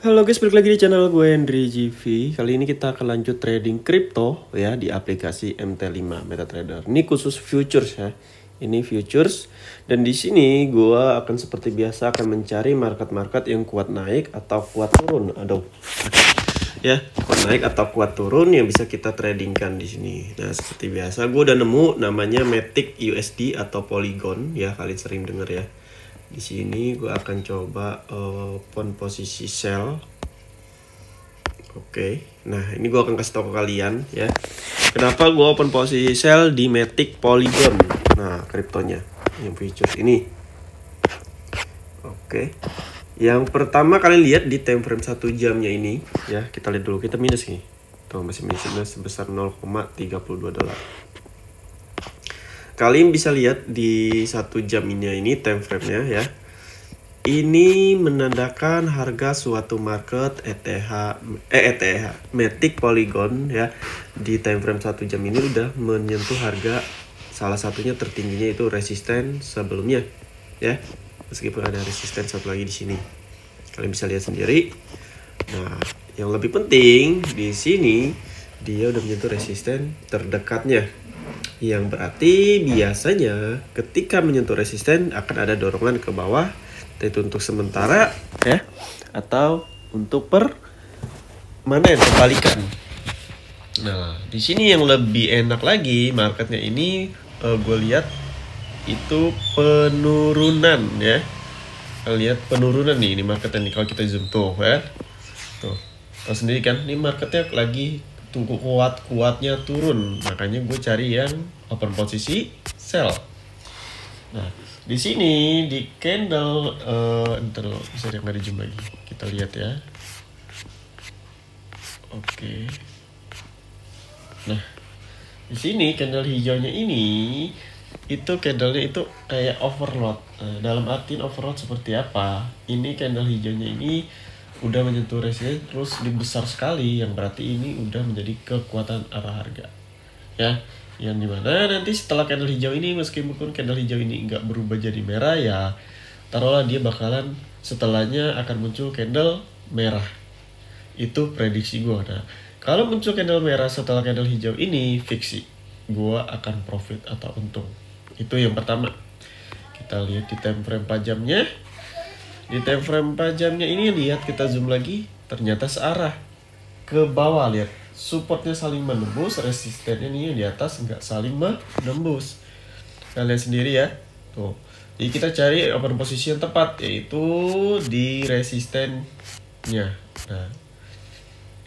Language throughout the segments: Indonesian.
Halo guys, balik lagi di channel gue Hendry GV. Kali ini kita akan lanjut trading kripto ya di aplikasi MT5 MetaTrader. Ini khusus futures ya. Ini futures dan di sini gue akan seperti biasa akan mencari market-market yang kuat naik atau kuat turun. Aduh. Ya, kuat naik atau kuat turun yang bisa kita tradingkan di sini. Nah, seperti biasa gue udah nemu namanya Matic USD atau Polygon ya, kalian sering denger ya di sini gue akan coba uh, eh, pon posisi sel oke okay. nah ini gue akan kasih tau ke kalian ya kenapa gue open posisi sel di matic polygon nah kriptonya yang fitur ini oke okay. yang pertama kalian lihat di time frame satu jamnya ini ya kita lihat dulu kita minus nih tuh masih minus sebesar 0,32 dolar kalian bisa lihat di satu jam ini ini time frame-nya ya. Ini menandakan harga suatu market ETH eh ETH Matic Polygon ya di time frame satu jam ini udah menyentuh harga salah satunya tertingginya itu resisten sebelumnya ya meskipun ada resisten satu lagi di sini kalian bisa lihat sendiri nah yang lebih penting di sini dia udah menyentuh resisten terdekatnya yang berarti biasanya ketika menyentuh resisten akan ada dorongan ke bawah, yaitu untuk sementara ya atau untuk per mana yang kebalikan. Nah, di sini yang lebih enak lagi marketnya ini uh, eh, gue lihat itu penurunan ya. Lihat penurunan nih ini marketnya nih kalau kita zoom tuh ya Tuh. kalau sendiri kan, ini marketnya lagi tunggu kuat kuatnya turun makanya gue cari yang open posisi sell nah di sini di candle uh, eh, ntar bisa yang dari jumlah lagi kita lihat ya oke okay. nah di sini candle hijaunya ini itu candlenya itu kayak overload nah, dalam arti overload seperti apa ini candle hijaunya ini udah menyentuh resisten terus dibesar sekali yang berarti ini udah menjadi kekuatan arah harga ya yang dimana nanti setelah candle hijau ini meskipun candle hijau ini nggak berubah jadi merah ya taruhlah dia bakalan setelahnya akan muncul candle merah itu prediksi gue nah kalau muncul candle merah setelah candle hijau ini fiksi gue akan profit atau untung itu yang pertama kita lihat di time frame pajamnya di time frame tajamnya ini lihat kita zoom lagi, ternyata searah ke bawah lihat. Supportnya saling menembus, resistennya ini di atas nggak saling menembus. Kalian sendiri ya. Tuh. Jadi kita cari open position tepat yaitu di resistennya. Nah,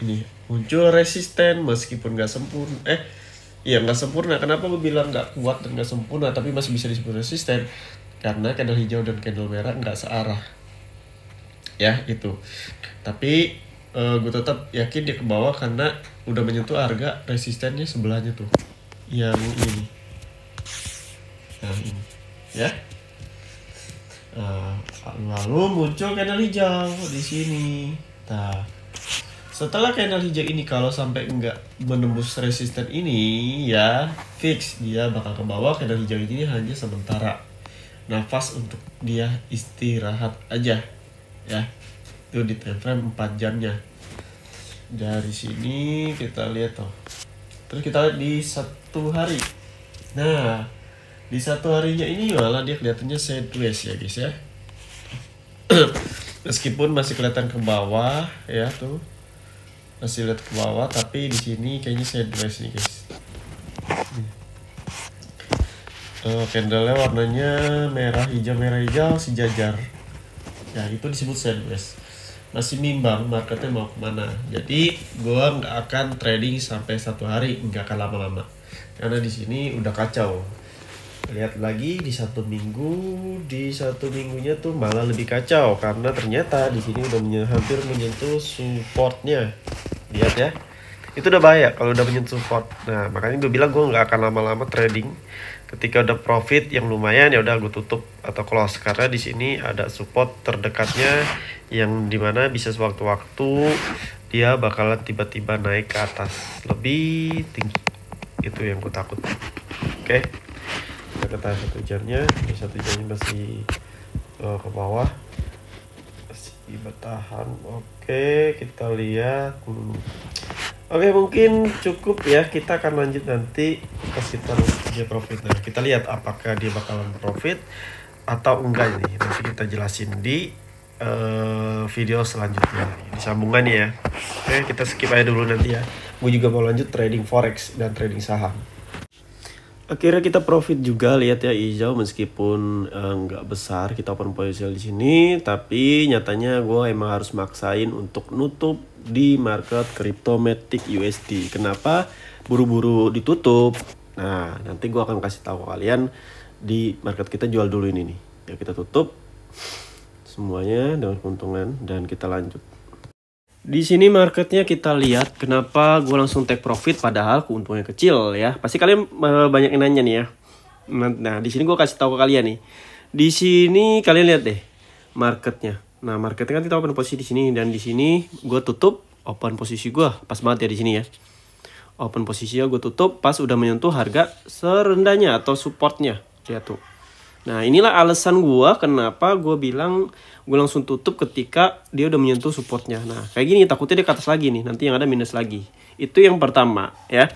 ini muncul resisten meskipun nggak sempurna. Eh, ya nggak sempurna kenapa gue bilang nggak kuat dan nggak sempurna tapi masih bisa disebut resisten karena candle hijau dan candle merah nggak searah ya itu tapi uh, eh, gue tetap yakin dia ke bawah karena udah menyentuh harga resistennya sebelahnya tuh yang ini yang ini ya uh, lalu muncul candle hijau di sini nah setelah candle hijau ini kalau sampai enggak menembus resisten ini ya fix dia bakal ke bawah candle hijau ini hanya sementara nafas untuk dia istirahat aja ya itu di time 4 jamnya dari sini kita lihat tuh terus kita lihat di satu hari nah di satu harinya ini malah dia kelihatannya sideways ya guys ya meskipun masih kelihatan ke bawah ya tuh masih lihat ke bawah tapi di sini kayaknya sideways nih guys uh, candlenya warnanya merah hijau merah hijau sejajar ya itu disebut sideways masih bimbang marketnya mau kemana jadi gue nggak akan trading sampai satu hari nggak akan lama-lama karena di sini udah kacau lihat lagi di satu minggu di satu minggunya tuh malah lebih kacau karena ternyata di sini udah hampir menyentuh supportnya lihat ya itu udah bahaya kalau udah menyentuh support nah makanya gue bilang gue nggak akan lama-lama trading ketika udah profit yang lumayan ya udah gue tutup atau close karena di sini ada support terdekatnya yang dimana bisa sewaktu-waktu dia bakalan tiba-tiba naik ke atas lebih tinggi itu yang gue takut oke okay. kita ketahui satu jamnya satu jamnya masih uh, ke bawah masih bertahan oke okay, kita lihat hmm Oke mungkin cukup ya kita akan lanjut nanti ke sekitar dia profit. Nah, kita lihat apakah dia bakalan profit atau enggak ini nanti kita jelasin di uh, video selanjutnya ini sambungan ya. Oke kita skip aja dulu nanti ya. Gue juga mau lanjut trading forex dan trading saham. Akhirnya kita profit juga lihat ya hijau meskipun uh, besar kita open position di sini tapi nyatanya gue emang harus maksain untuk nutup di market Cryptomatic USD. Kenapa buru-buru ditutup? Nah, nanti gue akan kasih tahu kalian di market kita jual dulu ini nih. Ya kita tutup semuanya dengan keuntungan dan kita lanjut. Di sini marketnya kita lihat kenapa gue langsung take profit padahal keuntungannya kecil ya. Pasti kalian eh, banyak yang nanya nih ya. Nah, nah di sini gue kasih tahu ke kalian nih. Di sini kalian lihat deh marketnya Nah, marketing kan kita open posisi di sini dan di sini gue tutup open posisi gue pas banget ya di sini ya. Open posisinya gue tutup pas udah menyentuh harga serendahnya atau supportnya. Lihat tuh. Nah, inilah alasan gue kenapa gue bilang gue langsung tutup ketika dia udah menyentuh supportnya. Nah, kayak gini takutnya dia ke atas lagi nih, nanti yang ada minus lagi. Itu yang pertama ya.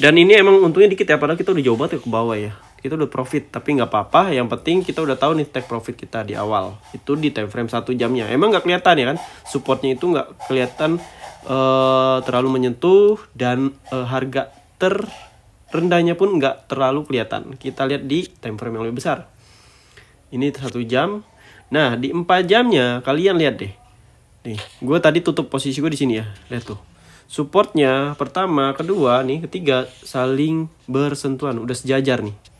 Dan ini emang untungnya dikit ya, padahal kita udah jauh banget ya ke bawah ya kita udah profit tapi nggak apa-apa yang penting kita udah tahu nih take profit kita di awal itu di time frame satu jamnya emang nggak kelihatan ya kan supportnya itu nggak kelihatan uh, terlalu menyentuh dan uh, harga terrendahnya pun nggak terlalu kelihatan kita lihat di time frame yang lebih besar ini satu jam nah di empat jamnya kalian lihat deh nih gue tadi tutup posisi gue di sini ya lihat tuh supportnya pertama kedua nih ketiga saling bersentuhan udah sejajar nih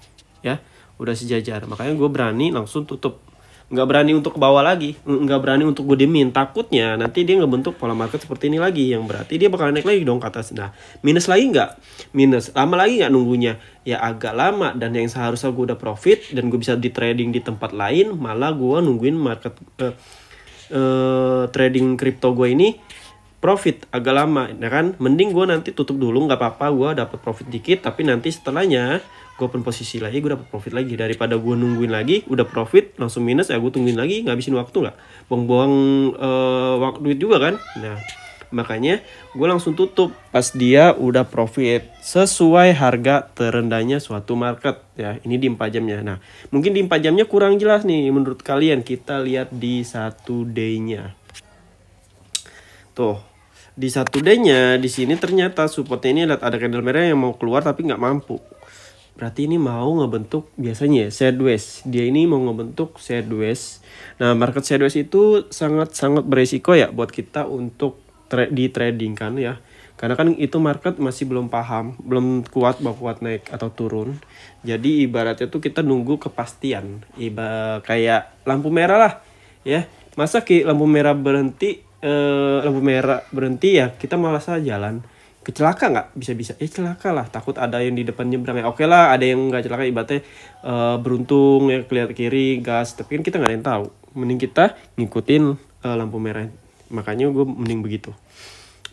ya udah sejajar makanya gue berani langsung tutup nggak berani untuk ke bawah lagi nggak berani untuk gue dimin takutnya nanti dia nggak bentuk pola market seperti ini lagi yang berarti dia bakal naik lagi dong ke atas nah minus lagi nggak minus lama lagi nggak nunggunya ya agak lama dan yang seharusnya gue udah profit dan gue bisa di trading di tempat lain malah gue nungguin market uh, uh, trading kripto gue ini profit agak lama ya kan mending gue nanti tutup dulu nggak apa-apa gue dapat profit dikit tapi nanti setelahnya gue pun posisi lagi gue dapat profit lagi daripada gue nungguin lagi udah profit langsung minus ya gue tungguin lagi ngabisin waktu lah, buang-buang uh, eh, waktu duit juga kan nah makanya gue langsung tutup pas dia udah profit sesuai harga terendahnya suatu market ya ini di 4 jamnya nah mungkin di 4 jamnya kurang jelas nih menurut kalian kita lihat di satu day nya tuh di satu nya di sini ternyata supportnya ini ada, ada candle merah yang mau keluar tapi nggak mampu. Berarti ini mau ngebentuk biasanya ya sideways. Dia ini mau ngebentuk sideways. Nah, market sideways itu sangat-sangat beresiko ya buat kita untuk tra di trading kan ya. Karena kan itu market masih belum paham, belum kuat bahwa kuat naik atau turun. Jadi ibaratnya tuh kita nunggu kepastian. Iba kayak lampu merah lah ya. Masa ki lampu merah berhenti eh, lampu merah berhenti ya kita malah salah jalan kecelaka nggak bisa-bisa ya celaka lah takut ada yang di depan nyebrang ya oke lah ada yang nggak celaka ibaratnya uh, beruntung ya kelihatan kiri gas tapi kan kita nggak ada yang tahu mending kita ngikutin uh, lampu merah makanya gue mending begitu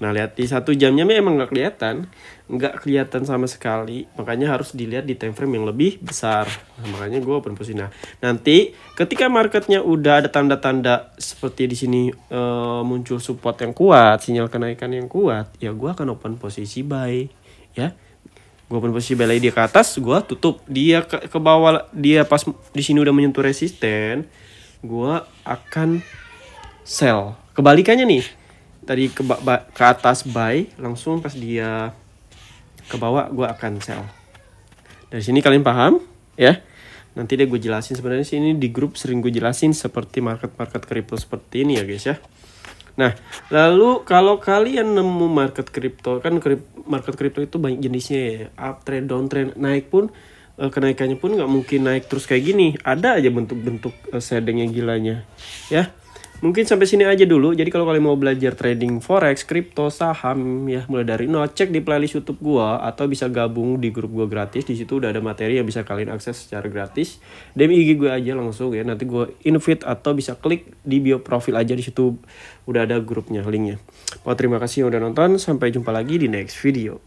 Nah lihat di satu jamnya memang nggak kelihatan, nggak kelihatan sama sekali. Makanya harus dilihat di time frame yang lebih besar. Nah, makanya gue open posisi. Nah nanti ketika marketnya udah ada tanda-tanda seperti di sini e, muncul support yang kuat, sinyal kenaikan yang kuat, ya gue akan open posisi buy, ya. Gue open posisi buy lagi dia ke atas, gue tutup. Dia ke, ke bawah, dia pas di sini udah menyentuh resisten, gue akan sell. Kebalikannya nih, tadi ke ke atas buy langsung pas dia ke bawah gue akan sell dari sini kalian paham ya nanti deh gue jelasin sebenarnya sih ini di grup sering gue jelasin seperti market market kripto seperti ini ya guys ya Nah, lalu kalau kalian nemu market kripto, kan kripto market kripto itu banyak jenisnya ya, uptrend, downtrend, naik pun eh, kenaikannya pun nggak mungkin naik terus kayak gini. Ada aja bentuk-bentuk eh, sedengnya gilanya, ya. Mungkin sampai sini aja dulu. Jadi kalau kalian mau belajar trading forex, kripto, saham ya mulai dari nol, cek di playlist YouTube gua atau bisa gabung di grup gua gratis. Di situ udah ada materi yang bisa kalian akses secara gratis. DM IG gue aja langsung ya. Nanti gua invite atau bisa klik di bio profil aja di situ udah ada grupnya linknya. Oh terima kasih yang udah nonton. Sampai jumpa lagi di next video.